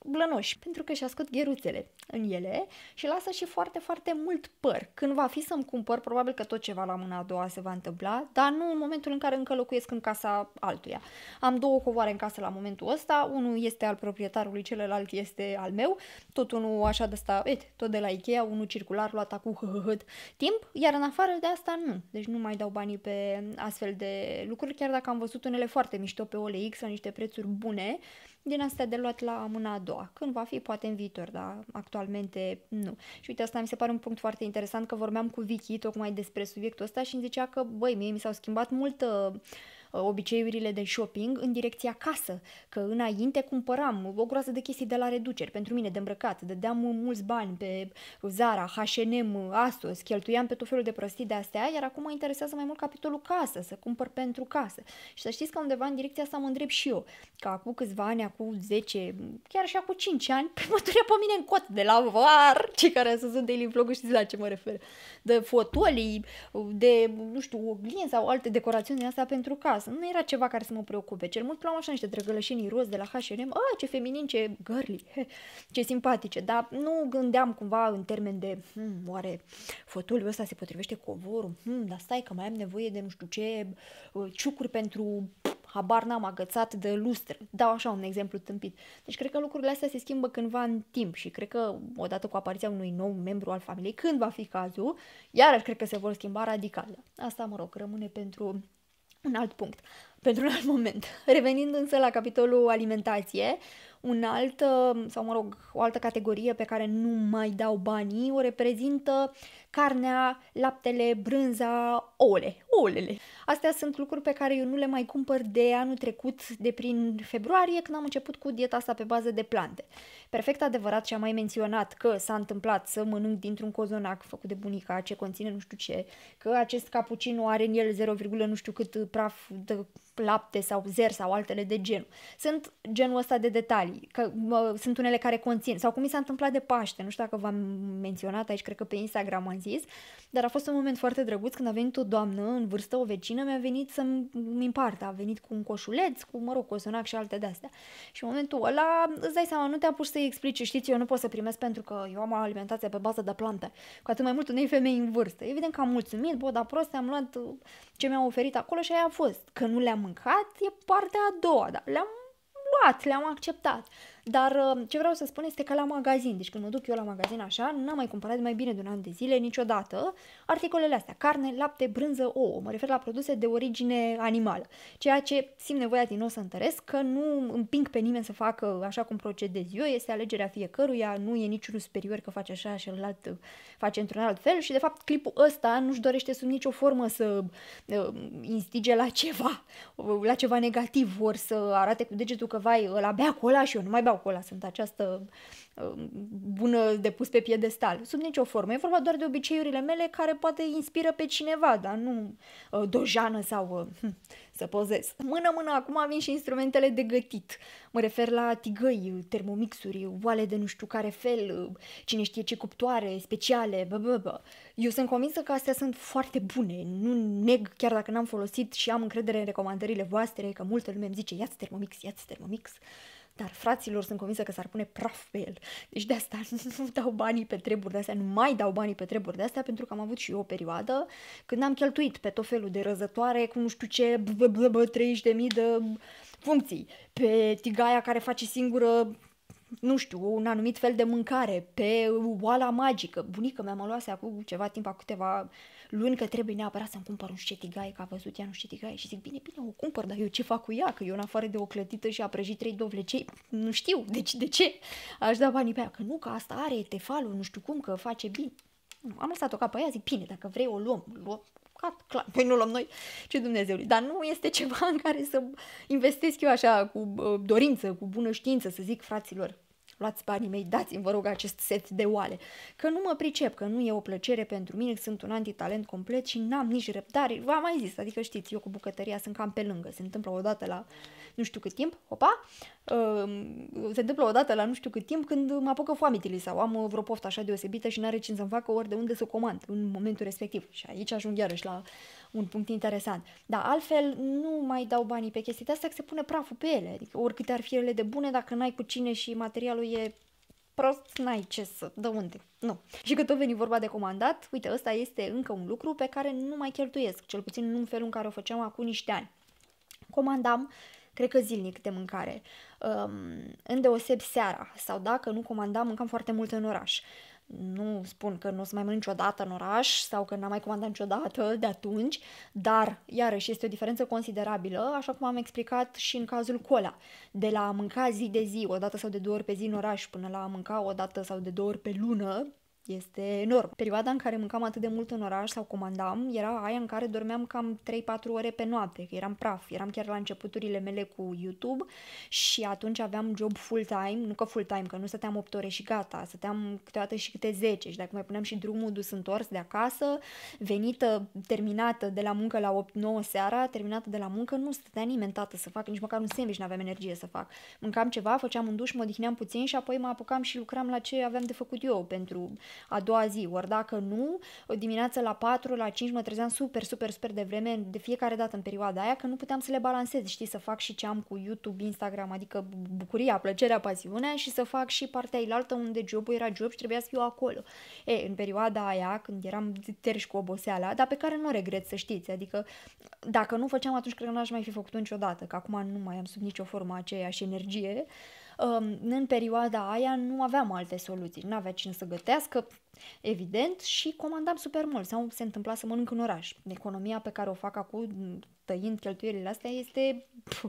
blănoși, pentru că și ascot gheruțele în ele și lasă și foarte, foarte mult păr. Când va fi să-mi cumpăr, probabil că tot ceva la mâna a doua se va întâmpla, dar nu în momentul în care încă locuiesc în casa altuia. Am două covoare în casă la momentul ăsta, unul este al proprietarului, celălalt este al meu, tot unul așa de asta, uite, tot de la Ikea, unul circular luat cu hăhăhăt timp, iar în afară de asta nu. Deci nu mai dau banii pe astfel de lucruri, chiar dacă am văzut unele foarte mișto pe OLX, niște prețuri bune, din astea de luat la mâna a doua. Când va fi, poate în viitor, dar actualmente nu. Și uite, asta mi se pare un punct foarte interesant, că vorbeam cu Vicky tocmai despre subiectul ăsta și îmi zicea că, băi, mie mi s-au schimbat mult uh, Uh, obiceiurile de shopping în direcția casă, că înainte cumpăram o groază de chestii de la reduceri pentru mine de îmbrăcat, dădeam mulți bani pe Zara, H&M, Asos, cheltuiam pe tot felul de prostii de astea, iar acum mă interesează mai mult capitolul casă, să cumpăr pentru casă. Și să știți că undeva în direcția asta mă îndrept și eu, că acum câțiva ani, acum 10, chiar și acum 5 ani, mă durea pe mine în cot de la var, cei care să sunt daily vlog știți la ce mă refer, de fotolii, de, nu știu, oglinzi sau alte decorațiuni astea pentru casă acasă, nu era ceva care să mă preocupe. Cel mult luam așa niște drăgălășini roz de la H&M, a, ce feminin, ce girly, ce simpatice, dar nu gândeam cumva în termen de, hmm, oare fotoliul ăsta se potrivește cu ovorul, hmm, dar stai că mai am nevoie de nu știu ce uh, ciucuri pentru habar n-am agățat de lustră. Dau așa un exemplu tâmpit. Deci cred că lucrurile astea se schimbă cândva în timp și cred că odată cu apariția unui nou membru al familiei, când va fi cazul, iarăși cred că se vor schimba radical. Asta, mă rog, rămâne pentru un alt punct pentru un alt moment. Revenind însă la capitolul alimentație, un alt, uh, sau mă rog, o altă categorie pe care nu mai dau banii o reprezintă carnea, laptele, brânza, ouăle, ouălele. Astea sunt lucruri pe care eu nu le mai cumpăr de anul trecut, de prin februarie, când am început cu dieta asta pe bază de plante. Perfect adevărat și am mai menționat că s-a întâmplat să mănânc dintr-un cozonac făcut de bunica ce conține nu știu ce, că acest cappuccino are în el 0, nu știu cât praf de lapte sau zer sau altele de genul. Sunt genul ăsta de detalii ani, că mă, sunt unele care conțin, sau cum mi s-a întâmplat de Paște, nu știu dacă v-am menționat aici, cred că pe Instagram am zis, dar a fost un moment foarte drăguț când a venit o doamnă în vârstă, o vecină, mi-a venit să-mi împartă, a venit cu un coșuleț, cu, mă rog, cozonac și alte de-astea. Și în momentul ăla, îți dai seama, nu te apuci să-i explici, știți, eu nu pot să primesc pentru că eu am alimentație pe bază de plante, cu atât mai mult unei femei în vârstă. Evident că am mulțumit, bă, dar prost am luat ce mi-au oferit acolo și aia a fost. Că nu le-am mâncat, e partea a doua, dar le-am luat, le-am acceptat. Dar uh, ce vreau să spun este că la magazin, deci când mă duc eu la magazin așa, n-am mai cumpărat mai bine de un an de zile niciodată articolele astea, carne, lapte, brânză, ouă, mă refer la produse de origine animală, ceea ce simt nevoia din nou să întăresc, că nu împing pe nimeni să facă așa cum procedez eu, este alegerea fiecăruia, nu e niciunul superior că face așa și alt uh, face într-un alt fel și de fapt clipul ăsta nu-și dorește sub nicio formă să uh, instige la ceva, la ceva negativ, vor să arate cu degetul că vai, la bea cola și eu nu mai beau acolo, sunt această uh, bună de pus pe piedestal. Sub nicio formă. E vorba doar de obiceiurile mele care poate inspiră pe cineva, dar nu uh, dojană sau uh, hm, să pozez. Mână-mână acum vin și instrumentele de gătit. Mă refer la tigăi, termomixuri, oale de nu știu care fel, cine știe ce cuptoare, speciale, bă, bă, bă. Eu sunt convinsă că astea sunt foarte bune, nu neg chiar dacă n-am folosit și am încredere în recomandările voastre, că multă lume îmi zice ia-ți termomix, ia-ți termomix. Uh, dar fraților sunt convinsă că s-ar pune praf pe el. Deci de asta nu dau banii pe treburi de astea, nu mai dau banii pe treburi de astea, pentru că am avut și eu o perioadă când am cheltuit pe tot felul de răzătoare cu nu știu ce, 30.000 de mii de funcții, pe tigaia care face singură nu știu, un anumit fel de mâncare, pe oala magică. Bunica mea mă luase acum ceva timp, acum câteva luni, că trebuie neapărat să-mi cumpăr un șetigaie, că a văzut ea un șetigaie. Și zic, bine, bine, o cumpăr, dar eu ce fac cu ea? Că eu, în afară de o clătită și a prăjit trei dovlecei, nu știu, deci de ce aș da banii pe ea? Că nu, că asta are tefalul, nu știu cum, că face bine. am lăsat-o ca pe aia, zic, bine, dacă vrei o luăm, luăm, păcat, clar, păi nu luăm noi, ce Dumnezeului. Dar nu este ceva în care să investesc eu așa cu dorință, cu bună știință, să zic fraților, luați banii mei, dați-mi, vă rog, acest set de oale. Că nu mă pricep, că nu e o plăcere pentru mine, sunt un antitalent complet și n-am nici răbdare. V-am mai zis, adică știți, eu cu bucătăria sunt cam pe lângă, se întâmplă odată la nu știu cât timp, opa, um, se întâmplă odată la nu știu cât timp când mă apucă foamitele sau am uh, vreo poftă așa deosebită și n-are cine să-mi facă ori de unde să o comand în momentul respectiv. Și aici ajung iarăși la un punct interesant. Dar altfel nu mai dau banii pe chestii de astea că se pune praful pe ele. Adică oricâte ar fi ele de bune, dacă n-ai cu cine și materialul e prost, n-ai ce să, de unde, nu. Și că tot veni vorba de comandat, uite, ăsta este încă un lucru pe care nu mai cheltuiesc, cel puțin nu în felul în care o făceam acum niște ani. Comandam, cred că zilnic de mâncare, um, îndeoseb seara sau dacă nu comandam, mâncam foarte mult în oraș. Uh, nu spun că nu o să mai mănânc niciodată în oraș sau că n-am mai comandat niciodată de atunci, dar, iarăși, este o diferență considerabilă, așa cum am explicat și în cazul cola. De la a mânca zi de zi, o dată sau de două ori pe zi în oraș, până la a mânca o dată sau de două ori pe lună, este enorm. Perioada în care mâncam atât de mult în oraș sau comandam era aia în care dormeam cam 3-4 ore pe noapte, că eram praf, eram chiar la începuturile mele cu YouTube și atunci aveam job full-time, nu că full-time, că nu stăteam 8 ore și gata, stăteam câteodată și câte 10 și dacă mai puneam și drumul dus întors de acasă, venită, terminată de la muncă la 8-9 seara, terminată de la muncă, nu stătea nimeni tată să fac, nici măcar un sandwich nu aveam energie să fac. Mâncam ceva, făceam un duș, mă odihneam puțin și apoi mă apucam și lucram la ce aveam de făcut eu pentru a doua zi. Ori dacă nu, dimineața la 4, la 5 mă trezeam super, super, super de vreme de fiecare dată în perioada aia, că nu puteam să le balansez, știi, să fac și ce am cu YouTube, Instagram, adică bucuria, plăcerea, pasiunea și să fac și partea ilaltă unde jobul era job și trebuia să fiu acolo. E, în perioada aia, când eram terși cu oboseala, dar pe care nu regret să știți, adică dacă nu făceam atunci, cred că n-aș mai fi făcut niciodată, că acum nu mai am sub nicio formă aceeași energie, uh, în perioada aia nu aveam alte soluții, nu avea cine să gătească, evident, și comandam super mult sau se întâmpla să mănânc în oraș. Economia pe care o fac acum, tăind cheltuielile astea, este pf,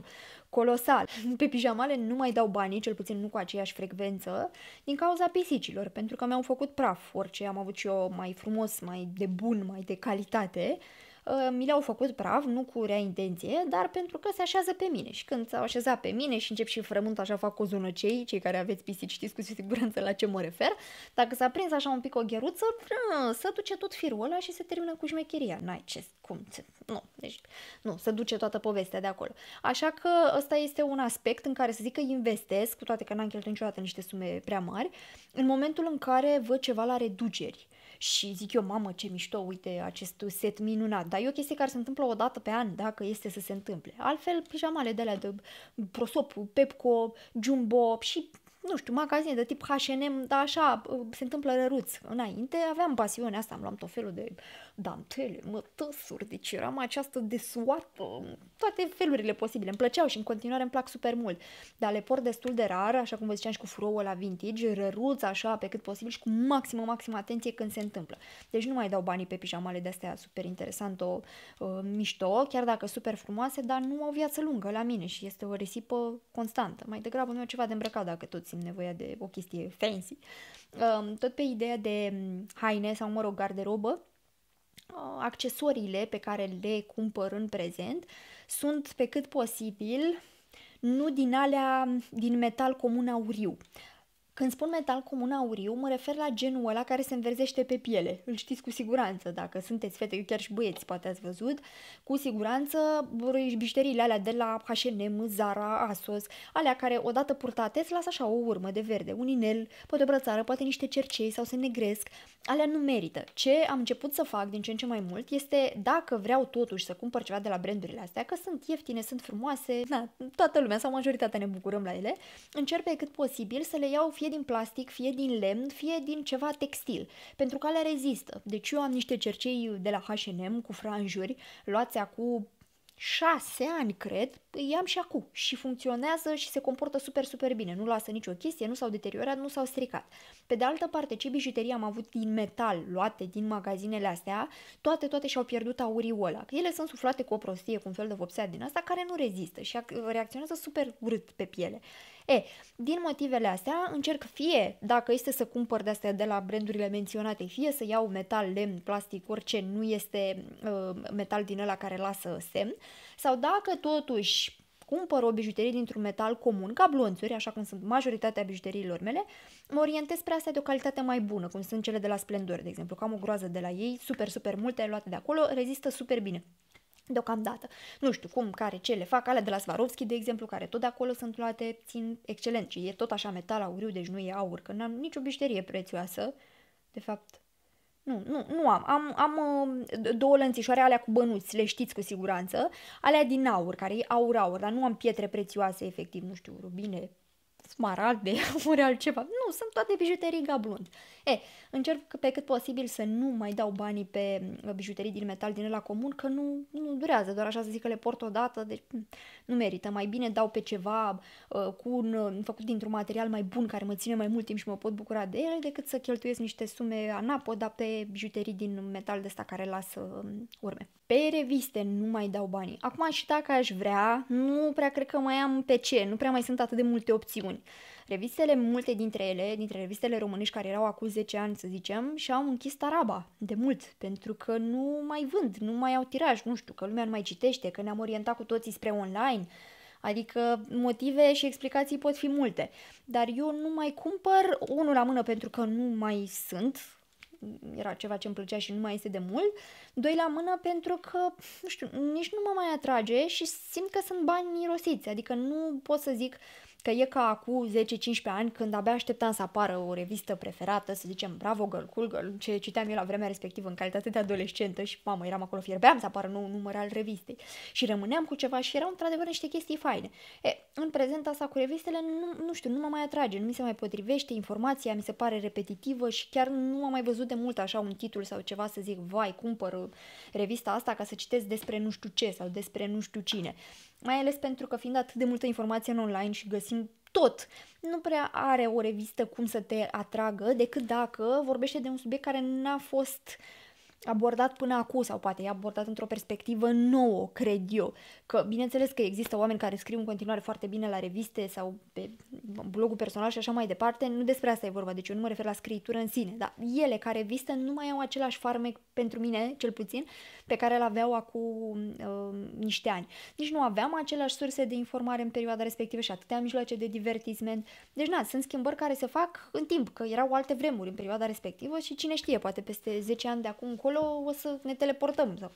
colosal. Pe pijamale nu mai dau banii, cel puțin nu cu aceeași frecvență, din cauza pisicilor, pentru că mi-au făcut praf orice am avut și eu mai frumos, mai de bun, mai de calitate Ă, mi le-au făcut praf, nu cu rea intenție, dar pentru că se așează pe mine. Și când s-au așezat pe mine și încep și frământ, așa fac o zonă cei care aveți pisici știți cu siguranță la ce mă refer, dacă s-a prins așa un pic o gheruță, să duce tot firul ăla și se termină cu șmecheria. N-ai ce, cum, nu, deci, nu, se duce toată povestea de acolo. Așa că ăsta este un aspect în care să zic că investesc, cu toate că n-am cheltuit niciodată niște sume prea mari, în momentul în care văd ceva la reduceri și zic eu, mamă, ce mișto, uite, acest set minunat. Dar e o chestie care se întâmplă o dată pe an, dacă este să se întâmple. Altfel, pijamale de la de prosop, Pepco, Jumbo și nu știu, magazine de tip H&M, dar așa se întâmplă răruț. Înainte aveam pasiunea asta, am luat tot felul de dantele, mătăsuri, deci eram această desuată, toate felurile posibile. Îmi plăceau și în continuare îmi plac super mult, dar le port destul de rar, așa cum vă ziceam și cu furoul la vintage, răruț așa pe cât posibil și cu maximă, maximă atenție când se întâmplă. Deci nu mai dau banii pe pijamale de-astea super interesant, o uh, mișto, chiar dacă super frumoase, dar nu au viață lungă la mine și este o risipă constantă. Mai degrabă nu e ceva de îmbrăcat dacă tot simt nevoia de o chestie fancy. Um, tot pe ideea de mm, haine sau, mă rog, garderobă, Uh, accesoriile pe care le cumpăr în prezent sunt pe cât posibil nu din alea din metal comun auriu, când spun metal comun auriu, mă refer la genul ăla care se înverzește pe piele. Îl știți cu siguranță, dacă sunteți fete, chiar și băieți, poate ați văzut. Cu siguranță, bișterile alea de la H&M, Zara, Asos, alea care odată purtate îți lasă așa o urmă de verde, un inel, poate o brățară, poate niște cercei sau se negresc, alea nu merită. Ce am început să fac din ce în ce mai mult este, dacă vreau totuși să cumpăr ceva de la brandurile astea, că sunt ieftine, sunt frumoase, na, toată lumea sau majoritatea ne bucurăm la ele, încerc pe cât posibil să le iau fie din plastic, fie din lemn, fie din ceva textil, pentru că alea rezistă. Deci eu am niște cercei de la H&M cu franjuri, luați acum șase ani, cred, îi am și acum și funcționează și se comportă super, super bine. Nu lasă nicio chestie, nu s-au deteriorat, nu s-au stricat. Pe de altă parte, ce bijuterii am avut din metal luate din magazinele astea, toate, toate și-au pierdut ăla. Ele sunt suflate cu o prostie, cu un fel de vopsea din asta, care nu rezistă și reacționează super urât pe piele. E, din motivele astea încerc fie, dacă este să cumpăr de-astea de la brandurile menționate, fie să iau metal, lemn, plastic, orice nu este uh, metal din ăla care lasă semn, sau dacă totuși cumpăr o bijuterie dintr-un metal comun, ca blonțuri, așa cum sunt majoritatea bijuteriilor mele, mă orientez spre astea de o calitate mai bună, cum sunt cele de la Splendor, de exemplu, că am o groază de la ei, super, super multe luate de acolo, rezistă super bine deocamdată. Nu știu cum, care, ce le fac, alea de la Swarovski, de exemplu, care tot de acolo sunt luate, țin excelent și e tot așa metal auriu, deci nu e aur, că n-am nicio bișterie prețioasă. De fapt, nu, nu, nu am. Am, am uh, două lănțișoare alea cu bănuți, le știți cu siguranță, alea din aur, care e aur-aur, dar nu am pietre prețioase, efectiv, nu știu, rubine, smaragde, ori altceva. Nu, sunt toate bijuterii gablund. E, încerc pe cât posibil să nu mai dau banii pe mm, bijuterii din metal din la comun, că nu, nu durează, doar așa să zic că le port odată, deci mm, nu merită. Mai bine dau pe ceva uh, cu un, mm, făcut dintr-un material mai bun care mă ține mai mult timp și mă pot bucura de ele, decât să cheltuiesc niște sume anapoda pe bijuterii din metal de ăsta care lasă uh, urme. Pe reviste nu mai dau banii. Acum și dacă aș vrea, nu prea cred că mai am pe ce, nu prea mai sunt atât de multe opțiuni luni. Revistele, multe dintre ele, dintre revistele românești care erau acum 10 ani, să zicem, și-au închis taraba de mult, pentru că nu mai vând, nu mai au tiraj, nu știu, că lumea nu mai citește, că ne-am orientat cu toții spre online, Adică motive și explicații pot fi multe, dar eu nu mai cumpăr unul la mână pentru că nu mai sunt, era ceva ce îmi plăcea și nu mai este de mult, doi la mână pentru că, nu știu, nici nu mă mai atrage și simt că sunt bani mirosiți, adică nu pot să zic, că e ca acum 10-15 ani când abia așteptam să apară o revistă preferată, să zicem Bravo Girl, Cool Girl, ce citeam eu la vremea respectivă în calitate de adolescentă și mamă, eram acolo, fierbeam să apară nou număr al revistei și rămâneam cu ceva și erau într-adevăr niște chestii faine. E, în prezent asta cu revistele, nu, nu știu, nu mă mai atrage, nu mi se mai potrivește informația, mi se pare repetitivă și chiar nu am mai văzut de mult așa un titlu sau ceva să zic, vai, cumpăr uh, revista asta ca să citesc despre nu știu ce sau despre nu știu cine. Mai ales pentru că fiind atât de multă informație în online și găsim puțin tot. Nu prea are o revistă cum să te atragă decât dacă vorbește de un subiect care n-a fost uh, abordat până acum sau poate e abordat într-o perspectivă nouă, cred eu. Că bineînțeles că există oameni care scriu în continuare foarte bine la reviste sau pe blogul personal și așa mai departe, nu despre asta e vorba, deci eu nu mă refer la scriitură în sine, dar ele ca revistă nu mai au același farmec pentru mine, cel puțin, pe care îl aveau acum uh, niște ani. Nici deci nu aveam aceleași surse de informare în perioada respectivă și atâtea mijloace de divertisment. Deci, na, sunt schimbări care se fac în timp, că erau alte vremuri în perioada respectivă și cine știe, poate peste 10 ani de acum încolo acolo o să ne teleportăm. Sau...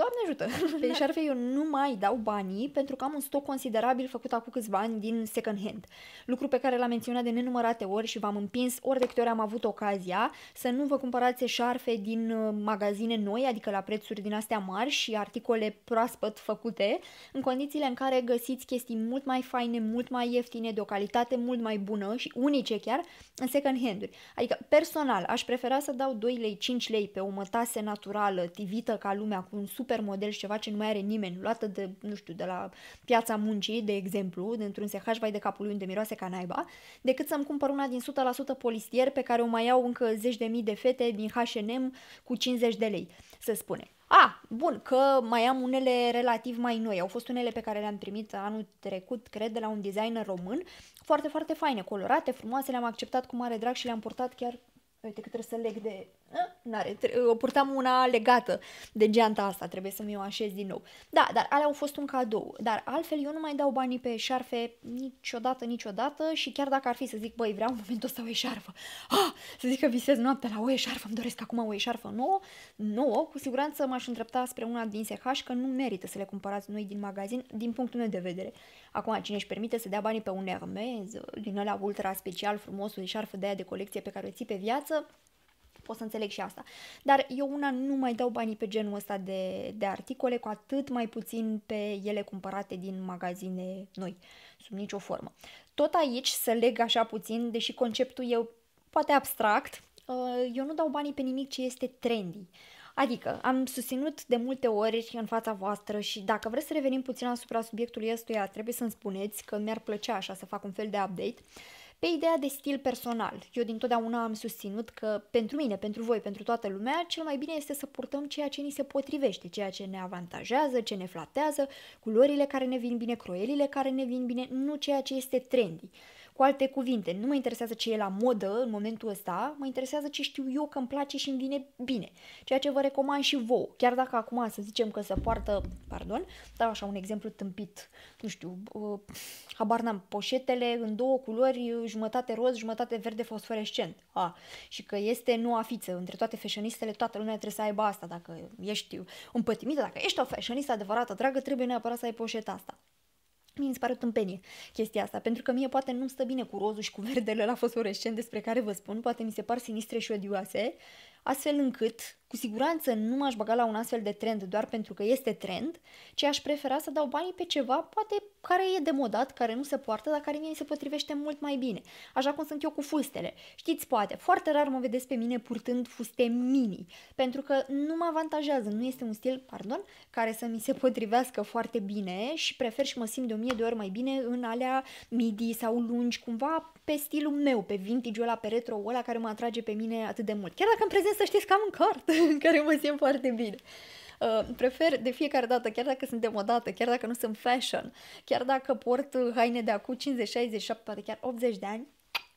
Doamne ajută! Pe șarfe eu nu mai dau banii pentru că am un stoc considerabil făcut acum câțiva ani din second hand. Lucru pe care l-am menționat de nenumărate ori și v-am împins ori de câte ori am avut ocazia să nu vă cumpărați șarfe din uh, magazine noi, adică la prețuri din astea mari și articole proaspăt făcute, în condițiile în care găsiți chestii mult mai faine, mult mai ieftine, de o calitate mult mai bună și unice chiar, în second hand-uri. Adică, personal, aș prefera să dau 2 lei, 5 lei pe o mătase naturală, tivită ca lumea, cu un super model și ceva ce nu mai are nimeni, luată de, nu știu, de la piața muncii, de exemplu, dintr-un SH vai de capul lui unde miroase ca naiba, decât să-mi cumpăr una din 100% polistier pe care o mai au încă zeci de mii de fete din H&M cu 50 de lei, să spunem. A, bun, că mai am unele relativ mai noi. Au fost unele pe care le-am primit anul trecut, cred, de la un designer român. Foarte, foarte faine, colorate, frumoase, le-am acceptat cu mare drag și le-am portat chiar... Uite că trebuie să leg de Ă, n-are, o purtam una legată de geanta asta, trebuie să mi o așez din nou. Da, dar alea au fost un cadou, dar altfel eu nu mai dau banii pe șarfe niciodată, niciodată și chiar dacă ar fi să zic, băi, vreau în momentul ăsta o eșarfă, ah, să zic că visez noaptea la o eșarfă, îmi doresc acum o eșarfă nouă, nouă, cu siguranță m-aș îndrepta spre una din SH că nu merită să le cumpărați noi din magazin, din punctul meu de vedere. Acum, cine își permite să dea banii pe un Hermes, din ăla ultra special, frumosul eșarfă de aia de colecție pe care o ții pe viață, pot să înțeleg și asta. Dar eu una nu mai dau banii pe genul ăsta de, de articole, cu atât mai puțin pe ele cumpărate din magazine noi, sub nicio formă. Tot aici să leg așa puțin, deși conceptul e poate abstract, uh, eu nu dau banii pe nimic ce este trendy. Adică, am susținut de multe ori în fața voastră și dacă vreți să revenim puțin asupra subiectului ăstuia, trebuie să-mi spuneți că mi-ar plăcea așa să fac un fel de update. Uh, pe ideea de stil personal. Eu dintotdeauna am susținut că pentru mine, pentru voi, pentru toată lumea, cel mai bine este să purtăm ceea ce ni se potrivește, ceea ce ne avantajează, ce ne flatează, culorile care ne vin bine, croielile care ne vin bine, nu ceea ce este trendy. Cu alte cuvinte, nu mă interesează ce e la modă în momentul ăsta, mă interesează ce știu eu că îmi place și îmi vine bine. Ceea ce vă recomand și vouă. Chiar dacă acum să zicem că se poartă, pardon, dau așa un exemplu tâmpit, nu știu, uh, habar n-am, poșetele în două culori, jumătate roz, jumătate verde fosforescent. A, și că este noua afiță. Între toate fashionistele, toată lumea trebuie să aibă asta. Dacă ești împătimită, dacă ești o fashionistă adevărată, dragă, trebuie neapărat să ai poșeta asta mi se pare o tâmpenie chestia asta, pentru că mie poate nu-mi stă bine cu rozul și cu verdele la fosforescent despre care vă spun, poate mi se par sinistre și odioase, astfel încât cu siguranță nu m-aș băga la un astfel de trend doar pentru că este trend, ci aș prefera să dau banii pe ceva, poate care e demodat, care nu se poartă, dar care mie mi se potrivește mult mai bine. Așa cum sunt eu cu fustele. Știți, poate, foarte rar mă vedeți pe mine purtând fuste mini, pentru că nu mă avantajează, nu este un stil, pardon, care să mi se potrivească foarte bine și prefer și mă simt de o mie de ori mai bine în alea midi sau lungi, cumva pe stilul meu, pe vintage-ul ăla, pe retro ăla care mă atrage pe mine atât de mult. Chiar dacă în prezent să știți că am în cart în care mă simt foarte bine. Uh, prefer de fiecare dată, chiar dacă sunt demodată, chiar dacă nu sunt fashion, chiar dacă port uh, haine de acum 50, 60, 70, chiar 80 de ani,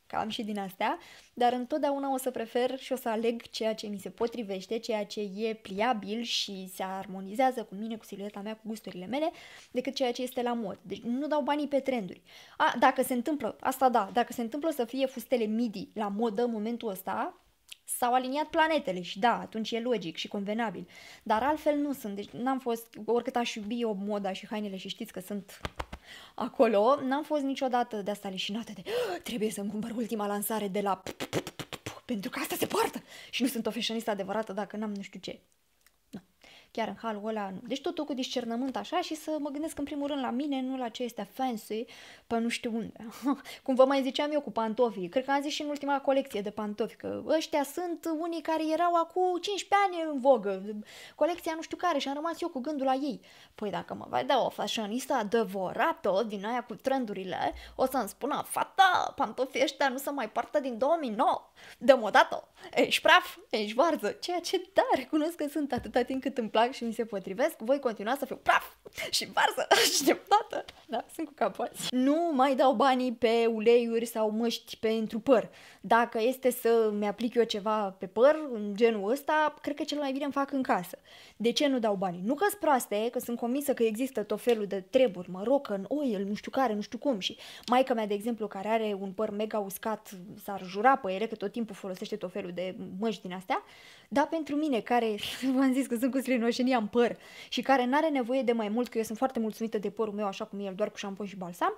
că am și din astea, dar întotdeauna o să prefer și o să aleg ceea ce mi se potrivește, ceea ce e pliabil și se armonizează cu mine, cu silueta mea, cu gusturile mele, decât ceea ce este la mod. Deci nu dau banii pe trenduri. A, dacă se întâmplă, asta da, dacă se întâmplă să fie fustele midi la modă în momentul ăsta, s-au aliniat planetele și da, atunci e logic și convenabil. Dar altfel nu sunt, deci n-am fost, oricât aș iubi eu moda și hainele și știți că sunt acolo, n-am fost niciodată de asta leșinată de ah, trebuie să-mi cumpăr ultima lansare de la pentru că asta se poartă și nu sunt o fashionista adevărată dacă n-am nu știu ce chiar în halul ăla. Nu. Deci totul cu discernământ așa și să mă gândesc în primul rând la mine, nu la ce este fancy pe nu știu unde. Cum vă mai ziceam eu cu pantofii, cred că am zis și în ultima colecție de pantofi, că ăștia sunt unii care erau acum 15 ani în vogă, colecția nu știu care și am rămas eu cu gândul la ei. Păi dacă mă vai da o fashionista adevărată din aia cu trendurile, o să-mi spună, fata, pantofii ăștia nu se mai poartă din 2009, dăm o dată, ești praf, ești varză, ceea ce da, recunosc că sunt atâta timp cât îmi place plac și mi se potrivesc, voi continua să fiu praf și varză și deptată. Da, sunt cu capoți. Nu mai dau banii pe uleiuri sau măști pentru păr. Dacă este să mi-aplic eu ceva pe păr, în genul ăsta, cred că cel mai bine îmi fac în casă. De ce nu dau banii? Nu că sunt proaste, că sunt convinsă că există tot felul de treburi, mă rog, în oil, nu știu care, nu știu cum. Și maica mea, de exemplu, care are un păr mega uscat, s-ar jura pe ele, că tot timpul folosește tot felul de măști din astea, dar pentru mine, care v-am zis că sunt cu slinoșenia în păr și care n-are nevoie de mai mult, că eu sunt foarte mulțumită de părul meu așa cum e el, doar cu șampon și balsam,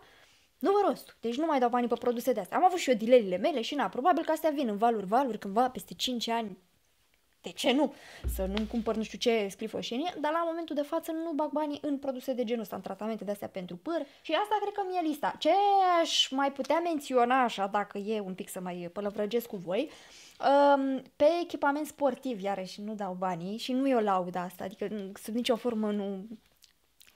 nu vă rost. Deci nu mai dau banii pe produse de astea. Am avut și eu dilelile mele și na, probabil că astea vin în valuri, valuri, cândva, peste 5 ani, de ce nu? Să nu cumpăr nu știu ce scrifoșenie, dar la momentul de față nu bag banii în produse de genul ăsta, în tratamente de astea pentru păr și asta cred că mi-e lista. Ce aș mai putea menționa așa, dacă e un pic să mai pălăvrăgesc cu voi, pe echipament sportiv, iarăși, nu dau banii și nu eu laud asta, adică mm, sub nicio formă nu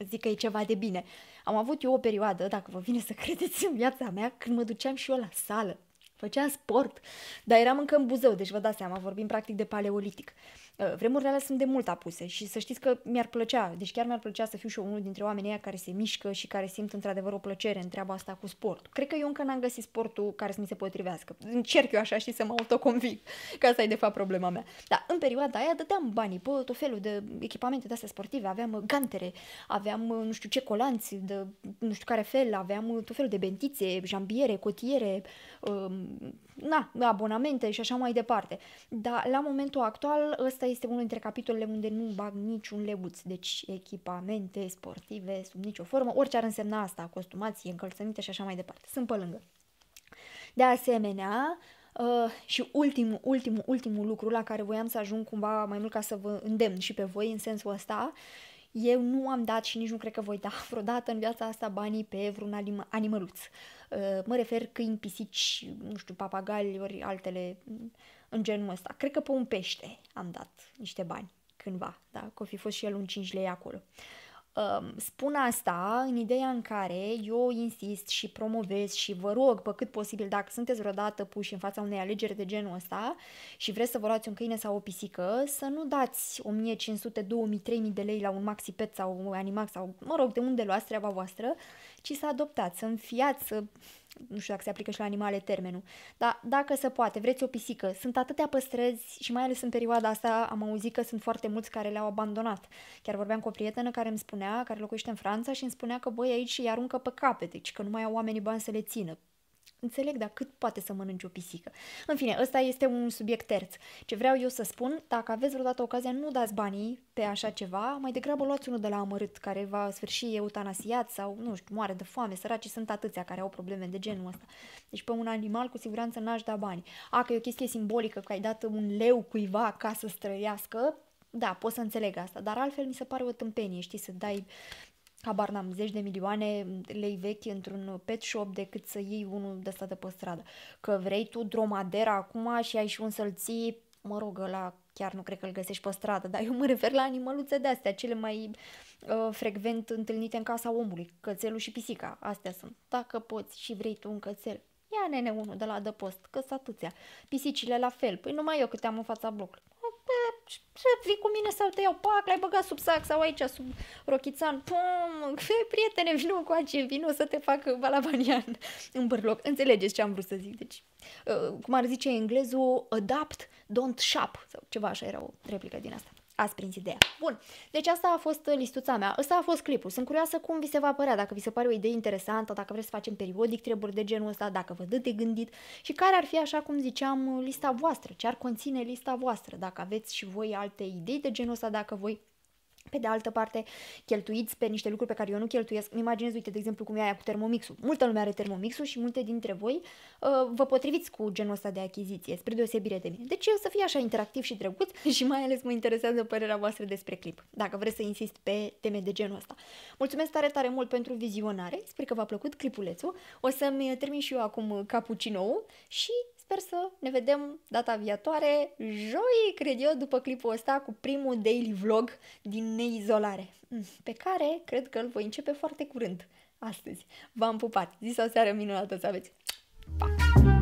zic că e ceva de bine. Am avut eu o perioadă, dacă vă vine să credeți în viața mea, când mă duceam și eu la sală, făceam sport, dar eram încă în Buzău, deci vă dați seama, vorbim practic de paleolitic. Uh, Uh, vremurile alea sunt de mult apuse și să știți că mi-ar plăcea, deci chiar mi-ar plăcea să fiu și unul dintre oamenii care se mișcă și care simt într-adevăr o plăcere în treaba asta cu sport. Cred că eu încă n-am găsit sportul care să mi se potrivească. Încerc eu așa și să mă autoconvic, că asta e de fapt problema mea. Dar în perioada aia dădeam banii pe tot felul de echipamente de astea sportive, aveam gantere, aveam uh, nu știu ce colanți de nu știu care fel, aveam uh, tot felul de bentițe, jambiere, cotiere, um, na, abonamente și așa mai departe. Dar la momentul actual ăsta este unul dintre capitolele unde nu bag niciun leuț, deci echipamente sportive sub nicio formă, orice ar însemna asta, costumație, încălțăminte și așa mai departe. Sunt pe lângă. De asemenea, Uh, și ultimul, ultimul, ultimul lucru la care voiam să ajung cumva mai mult ca să vă îndemn și pe voi în sensul ăsta, eu nu am dat și nici nu cred că voi da vreodată în viața asta banii pe vreun anim- animăluț. Uh, mă refer câini, pisici, nu știu, papagali, ori altele în genul ăsta. Cred că pe un pește am dat niște bani cândva, da? Că fi fost și el un 5 lei acolo. Spun asta în ideea în care eu insist și promovez și vă rog pe cât posibil, dacă sunteți vreodată puși în fața unei alegeri de genul ăsta și vreți să vă luați un câine sau o pisică, să nu dați 1500, 2000, 3000 de lei la un pet sau un animax sau, mă rog, de unde luați treaba voastră, ci să adoptați, să înfiați, să... nu știu dacă se aplică și la animale termenul, dar dacă se poate, vreți o pisică, sunt atâtea păstrăzi și mai ales în perioada asta am auzit că sunt foarte mulți care le-au abandonat. Chiar vorbeam cu o prietenă care îmi spunea, care locuiește în Franța și îmi spunea că băi aici îi aruncă pe capete, deci că nu mai au oamenii bani să le țină, Înțeleg, dar cât poate să mănânci o pisică? În fine, ăsta este un subiect terț. Ce vreau eu să spun, dacă aveți vreodată ocazia, nu dați banii pe așa ceva, mai degrabă luați unul de la amărât care va sfârși eutanasiat sau, nu știu, moare de foame, săracii sunt atâția care au probleme de genul ăsta. Deci pe un animal cu siguranță n-aș da bani. A, că e o chestie simbolică, că ai dat un leu cuiva ca să străiască, da, pot să înțeleg asta, dar altfel mi se pare o tâmpenie, știi, să dai habar n-am, zeci de milioane lei vechi într-un pet shop decât să iei unul de stat de pe stradă. Că vrei tu dromadera acum și ai și un să ții, mă rog, la chiar nu cred că îl găsești pe stradă, dar eu mă refer la animăluțe de astea, cele mai uh, frecvent întâlnite în casa omului, cățelul și pisica, astea sunt. Dacă poți și vrei tu un cățel, ia nene unul de la adăpost, că s atâția. Pisicile la fel, păi numai eu câte am în fața blocului ce, vii cu mine sau te iau, pac, l-ai băgat sub sac sau aici, sub rochițan, pum, prietene, vină cu aici vino să te fac balabanian în bărloc. Înțelegeți ce am vrut să zic, deci, uh, cum ar zice englezul, adapt, don't shop, sau ceva așa era o replică din asta ați prins ideea. Bun, deci asta a fost listuța mea, ăsta a fost clipul. Sunt curioasă cum vi se va părea, dacă vi se pare o idee interesantă, dacă vreți să facem periodic treburi de genul ăsta, dacă vă dă de gândit și care ar fi, așa cum ziceam, lista voastră, ce ar conține lista voastră, dacă aveți și voi alte idei de genul ăsta, dacă voi pe de altă parte, cheltuiți pe niște lucruri pe care eu nu cheltuiesc. Îmi imaginez, uite, de exemplu, cum e aia cu termomixul. Multă lume are termomixul și multe dintre voi uh, vă potriviți cu genul ăsta de achiziție, spre deosebire de mine. Deci să fie așa interactiv și drăguț și mai ales mă interesează părerea voastră despre clip, dacă vreți să insist pe teme de genul ăsta. Mulțumesc tare, tare mult pentru vizionare, sper că v-a plăcut clipulețul. O să-mi termin și eu acum cappuccino și Sper să ne vedem data viitoare, joi, cred eu, după clipul ăsta cu primul daily vlog din neizolare, mm, pe care cred că îl voi începe foarte curând, astăzi. V-am pupat! Zi sau seară minunată să aveți! Pa!